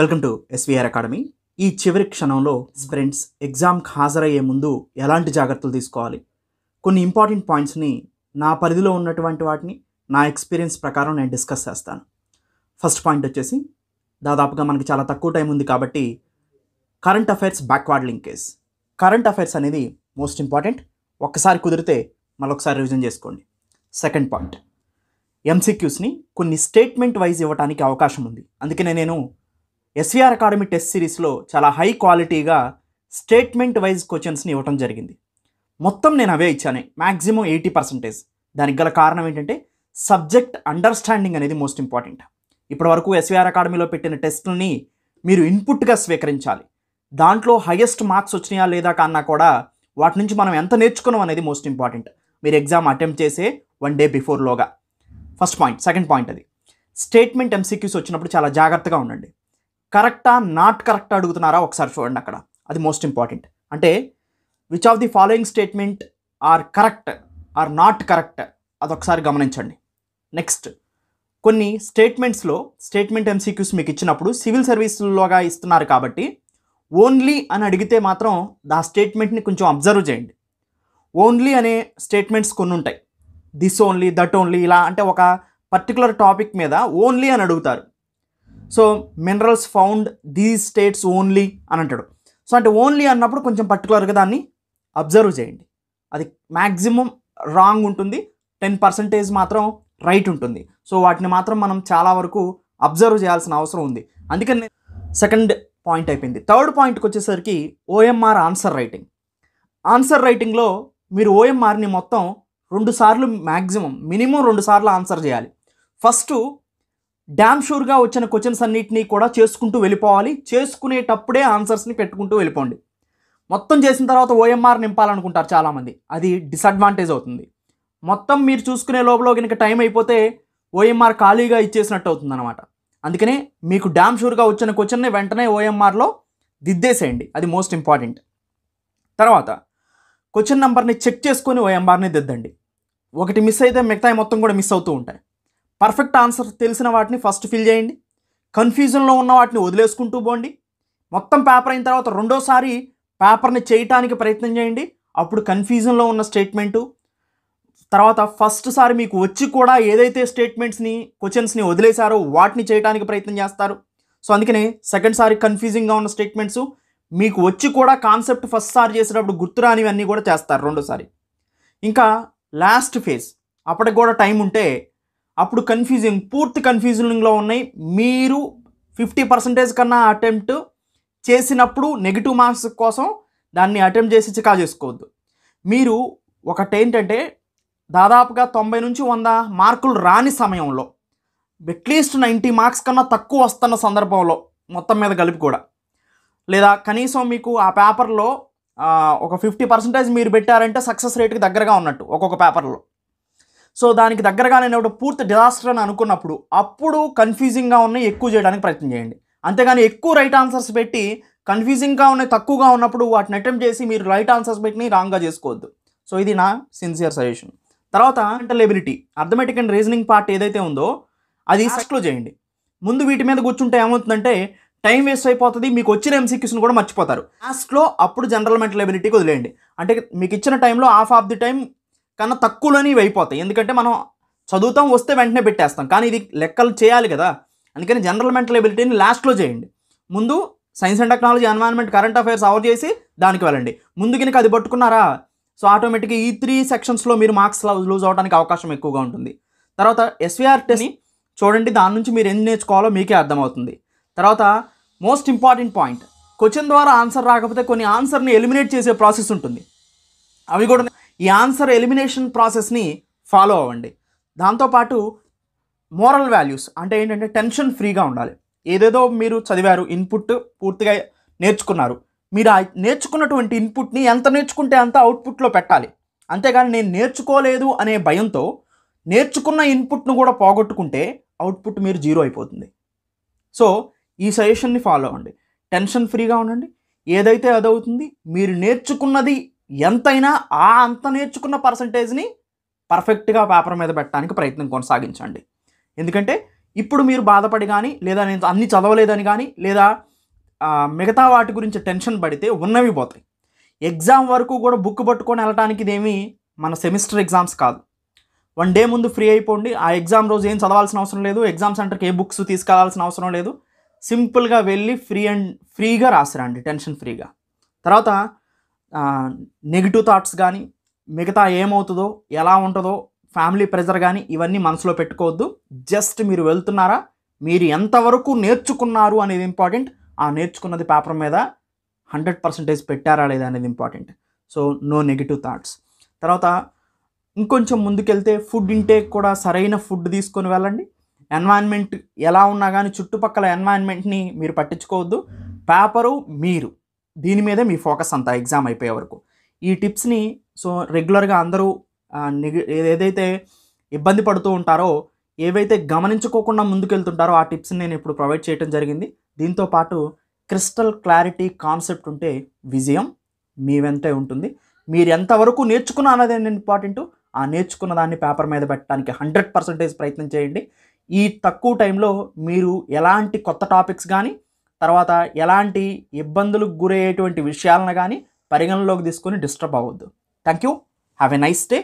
welcome to SVR academy ఈ చివరి క్షణంలో స్ప్రెండ్స్ ఎగ్జామ్కి హాజరయ్యే ముందు ఎలాంటి జాగ్రత్తలు తీసుకోవాలి కొన్ని ఇంపార్టెంట్ పాయింట్స్ని నా పరిధిలో ఉన్నటువంటి వాటిని నా ఎక్స్పీరియన్స్ ప్రకారం నేను డిస్కస్ చేస్తాను ఫస్ట్ పాయింట్ వచ్చేసి దాదాపుగా మనకి చాలా తక్కువ టైం ఉంది కాబట్టి current affairs backward linkage current affairs అనేది మోస్ట్ ఇంపార్టెంట్ ఒక్కసారి కుదిరితే మరొకసారి రివిజన్ చేసుకోండి సెకండ్ పాయింట్ ఎంసీక్యూస్ని కొన్ని స్టేట్మెంట్ వైజ్ ఇవ్వడానికి అవకాశం ఉంది అందుకనే నేను ఎస్వీఆర్ అకాడమీ టెస్ట్ సిరీస్లో చాలా హై క్వాలిటీగా స్టేట్మెంట్ వైజ్ క్వశ్చన్స్ని ఇవ్వటం జరిగింది మొత్తం నేను అవే ఇచ్చాను మ్యాక్సిమం ఎయిటీ పర్సెంటేజ్ దానికి గల కారణం ఏంటంటే సబ్జెక్ట్ అండర్స్టాండింగ్ అనేది మోస్ట్ ఇంపార్టెంట్ ఇప్పటివరకు ఎస్వీఆర్ అకాడమీలో e పెట్టిన టెస్ట్లని మీరు ఇన్పుట్గా స్వీకరించాలి దాంట్లో హయ్యెస్ట్ మార్క్స్ వచ్చినాయా లేదా కన్నా కూడా వాటి నుంచి మనం ఎంత నేర్చుకున్నాం అనేది మోస్ట్ ఇంపార్టెంట్ మీరు ఎగ్జామ్ అటెంప్ట్ చేసే వన్ డే బిఫోర్లోగా ఫస్ట్ పాయింట్ సెకండ్ పాయింట్ అది స్టేట్మెంట్ ఎంసీక్యూస్ వచ్చినప్పుడు చాలా జాగ్రత్తగా ఉండండి కరెక్టా నాట్ కరెక్టా అడుగుతున్నారా ఒకసారి చూడండి అక్కడ అది మోస్ట్ ఇంపార్టెంట్ అంటే which of the following statement are correct or not correct అదొకసారి గమనించండి నెక్స్ట్ కొన్ని స్టేట్మెంట్స్లో స్టేట్మెంట్ ఎంసీక్యూస్ మీకు ఇచ్చినప్పుడు సివిల్ సర్వీసుల్లోగా ఇస్తున్నారు కాబట్టి ఓన్లీ అని అడిగితే మాత్రం ఆ స్టేట్మెంట్ని కొంచెం అబ్జర్వ్ చేయండి ఓన్లీ అనే స్టేట్మెంట్స్ కొన్ని ఉంటాయి దిస్ ఓన్లీ దట్ ఓన్లీ ఇలా అంటే ఒక పర్టికులర్ టాపిక్ మీద ఓన్లీ అని అడుగుతారు so minerals found these states only అని అంటాడు సో అంటే ఓన్లీ అన్నప్పుడు కొంచెం పర్టికులర్గా దాన్ని అబ్జర్వ్ చేయండి అది మ్యాక్సిమం రాంగ్ ఉంటుంది టెన్ పర్సెంటేజ్ మాత్రం రైట్ ఉంటుంది సో వాటిని మాత్రం మనం చాలా వరకు అబ్జర్వ్ చేయాల్సిన అవసరం ఉంది అందుకని సెకండ్ పాయింట్ అయిపోయింది థర్డ్ పాయింట్కి వచ్చేసరికి ఓఎంఆర్ ఆన్సర్ రైటింగ్ ఆన్సర్ రైటింగ్లో మీరు ఓఎంఆర్ని మొత్తం రెండు సార్లు మ్యాక్సిమం మినిమం రెండు సార్లు ఆన్సర్ చేయాలి ఫస్ట్ డ్యామ్ షూర్గా వచ్చిన క్వశ్చన్స్ అన్నింటినీ కూడా చేసుకుంటూ వెళ్ళిపోవాలి చేసుకునేటప్పుడే ఆన్సర్స్ని పెట్టుకుంటూ వెళ్ళిపోండి మొత్తం చేసిన తర్వాత ఓఎంఆర్ నింపాలనుకుంటారు చాలామంది అది డిసడ్వాంటేజ్ అవుతుంది మొత్తం మీరు చూసుకునే లోపల కనుక టైం అయిపోతే ఓఎంఆర్ ఖాళీగా ఇచ్చేసినట్టు అవుతుంది అనమాట అందుకనే మీకు డ్యామ్ షూర్గా వచ్చిన క్వశ్చన్ని వెంటనే ఓఎంఆర్లో దిద్దేసేయండి అది మోస్ట్ ఇంపార్టెంట్ తర్వాత క్వశ్చన్ నెంబర్ని చెక్ చేసుకొని ఓఎంఆర్ని దిద్దండి ఒకటి మిస్ అయితే మిగతా మొత్తం కూడా మిస్ అవుతూ ఉంటాయి పర్ఫెక్ట్ ఆన్సర్ తెలిసిన వాటిని ఫస్ట్ ఫిల్ చేయండి కన్ఫ్యూజన్లో ఉన్న వాటిని వదిలేసుకుంటూ పోండి మొత్తం పేపర్ అయిన తర్వాత రెండోసారి పేపర్ని చేయటానికి ప్రయత్నం చేయండి అప్పుడు కన్ఫ్యూజన్లో ఉన్న స్టేట్మెంటు తర్వాత ఫస్ట్ సారి మీకు వచ్చి కూడా ఏదైతే స్టేట్మెంట్స్ని క్వశ్చన్స్ని వదిలేశారో వాటిని చేయడానికి ప్రయత్నం చేస్తారు సో అందుకనే సెకండ్ సారి కన్ఫ్యూజింగ్గా ఉన్న స్టేట్మెంట్స్ మీకు వచ్చి కూడా కాన్సెప్ట్ ఫస్ట్ సారి చేసేటప్పుడు గుర్తురానివన్నీ కూడా చేస్తారు రెండోసారి ఇంకా లాస్ట్ ఫేజ్ అప్పటికి కూడా టైం ఉంటే అప్పుడు కన్ఫ్యూజింగ్ పూర్తి కన్ఫ్యూజింగ్లో ఉన్నాయి మీరు ఫిఫ్టీ పర్సెంటేజ్ కన్నా అటెంప్ట్ చేసినప్పుడు నెగిటివ్ మార్క్స్ కోసం దాన్ని అటెంప్ట్ చేసి చికా చేసుకోవద్దు మీరు ఒకటేంటంటే దాదాపుగా తొంభై నుంచి వంద మార్కులు రాని సమయంలో అట్లీస్ట్ నైంటీ మార్క్స్ కన్నా తక్కువ వస్తున్న సందర్భంలో మొత్తం మీద కలిపి కూడా లేదా కనీసం మీకు ఆ పేపర్లో ఒక ఫిఫ్టీ పర్సెంటేజ్ మీరు పెట్టారంటే సక్సెస్ రేట్కి దగ్గరగా ఉన్నట్టు ఒక్కొక్క పేపర్లో సో దానికి దగ్గరగా నేను పూర్తి డిజాస్టర్ అని అనుకున్నప్పుడు అప్పుడు కన్ఫ్యూజింగ్గా ఉన్నాయి ఎక్కువ చేయడానికి ప్రయత్నం చేయండి అంతేగాని ఎక్కువ రైట్ ఆన్సర్స్ పెట్టి కన్ఫ్యూజింగ్గా ఉన్నాయి తక్కువగా ఉన్నప్పుడు వాటిని అటెంప్ట్ చేసి మీరు రైట్ ఆన్సర్స్ పెట్టి రాంగ్గా చేసుకోవద్దు సో ఇది నా సిన్సియర్ సజెషన్ తర్వాత mental arithmetic and reasoning part ఏదైతే ఉందో అది సెక్స్లో చేయండి ముందు వీటి మీద కూర్చుంటే ఏమవుతుందంటే టైం వేస్ట్ అయిపోతుంది మీకు వచ్చిన ఎంసీక్యూస్ని కూడా మర్చిపోతారు లాస్ట్లో అప్పుడు జనరల్ మెంటల్ ఎబిలిటీకి వదిలేయండి అంటే మీకు ఇచ్చిన టైంలో హాఫ్ ఆఫ్ ది టైం కన్నా తక్కువలోనే ఇవి అయిపోతాయి ఎందుకంటే మనం చదువుతాం వస్తే వెంటనే పెట్టేస్తాం కానీ ఇది లెక్కలు చేయాలి కదా అందుకని జనరల్ మెంటల్ ఎబిలిటీని లాస్ట్లో చేయండి ముందు science and technology environment current affairs hour చేసి దానికి వెళ్ళండి ముందు కనుక అది పట్టుకున్నారా సో ఆటోమేటిక్గా ఈ త్రీ సెక్షన్స్లో మీరు మార్క్స్ లూజ్ అవడానికి అవకాశం ఎక్కువగా ఉంటుంది తర్వాత ఎస్వీఆర్టీని చూడండి దాని నుంచి మీరు ఎన్ని నేర్చుకోవాలో మీకే అర్థమవుతుంది తర్వాత మోస్ట్ ఇంపార్టెంట్ పాయింట్ క్వశ్చన్ ద్వారా ఆన్సర్ రాకపోతే కొన్ని ఆన్సర్ని ఎలిమినేట్ చేసే ప్రాసెస్ ఉంటుంది అవి కూడా ఈ ఆన్సర్ ఎలిమినేషన్ ప్రాసెస్ని ఫాలో అవ్వండి దాంతోపాటు మోరల్ వాల్యూస్ అంటే ఏంటంటే టెన్షన్ ఫ్రీగా ఉండాలి ఏదేదో మీరు చదివారు ఇన్పుట్ పూర్తిగా నేర్చుకున్నారు మీరు ఆ నేర్చుకున్నటువంటి ఇన్పుట్ని ఎంత నేర్చుకుంటే అంత అవుట్పుట్లో పెట్టాలి అంతేగాని నేను నేర్చుకోలేదు అనే భయంతో నేర్చుకున్న ఇన్పుట్ను కూడా పోగొట్టుకుంటే అవుట్పుట్ మీరు జీరో అయిపోతుంది సో ఈ సజెషన్ని ఫాలో అవ్వండి టెన్షన్ ఫ్రీగా ఉండండి ఏదైతే అదవుతుంది మీరు నేర్చుకున్నది ఎంతైనా ఆ అంత నేర్చుకున్న పర్సంటేజ్ని పర్ఫెక్ట్గా పేపర్ మీద పెట్టడానికి ప్రయత్నం కొనసాగించండి ఎందుకంటే ఇప్పుడు మీరు బాధపడి కానీ లేదా నేను అన్ని చదవలేదని కానీ లేదా మిగతా వాటి గురించి టెన్షన్ పడితే ఉన్నవి పోతాయి ఎగ్జామ్ వరకు కూడా బుక్ పట్టుకొని వెళ్ళటానికి ఇదేమీ మన సెమిస్టర్ ఎగ్జామ్స్ కాదు వన్ డే ముందు ఫ్రీ అయిపోండి ఆ ఎగ్జామ్ రోజు ఏం చదవాల్సిన అవసరం లేదు ఎగ్జామ్ సెంటర్కి ఏ బుక్స్ తీసుకురావాల్సిన అవసరం లేదు సింపుల్గా వెళ్ళి ఫ్రీ అండ్ ఫ్రీగా రాసిరండి టెన్షన్ ఫ్రీగా తర్వాత నెగిటివ్ థాట్స్ కానీ మిగతా ఏమవుతుందో ఎలా ఉంటుందో ఫ్యామిలీ ప్రెజర్ కానీ ఇవన్నీ మనసులో పెట్టుకోవద్దు జస్ట్ మీరు వెళ్తున్నారా మీరు ఎంతవరకు నేర్చుకున్నారు అనేది ఇంపార్టెంట్ ఆ నేర్చుకున్నది పేపర్ మీద హండ్రెడ్ పర్సెంటేజ్ పెట్టారా లేదా అనేది important so no negative thoughts తర్వాత ఇంకొంచెం ముందుకెళ్తే ఫుడ్ ఇంటేక్ కూడా సరైన ఫుడ్ తీసుకొని వెళ్ళండి ఎన్వాన్మెంట్ ఎలా ఉన్నా కానీ చుట్టుపక్కల ఎన్వాన్మెంట్ని మీరు పట్టించుకోవద్దు పేపరు మీరు దీని మీదే మీ ఫోకస్ అంతా ఎగ్జామ్ అయిపోయే వరకు ఈ టిప్స్ని సో రెగ్యులర్గా అందరూ ఏదైతే ఇబ్బంది పడుతూ ఉంటారో ఏవైతే గమనించుకోకుండా ముందుకెళ్తుంటారో ఆ టిప్స్ని నేను ఇప్పుడు ప్రొవైడ్ చేయడం జరిగింది దీంతో పాటు క్రిస్టల్ క్లారిటీ కాన్సెప్ట్ ఉంటే విజయం మీ వెంటే ఉంటుంది మీరు ఎంతవరకు నేర్చుకున్న అన్నది ఇంపార్టెంట్ ఆ నేర్చుకున్న దాన్ని పేపర్ మీద పెట్టడానికి హండ్రెడ్ పర్సెంటేజ్ ప్రయత్నం చేయండి ఈ తక్కువ టైంలో మీరు ఎలాంటి కొత్త టాపిక్స్ కానీ తర్వాత ఎలాంటి ఇబ్బందులకు గురయ్యేటువంటి విషయాలను కానీ పరిగణలోకి తీసుకొని డిస్టర్బ్ అవ్వద్దు thank you have a nice day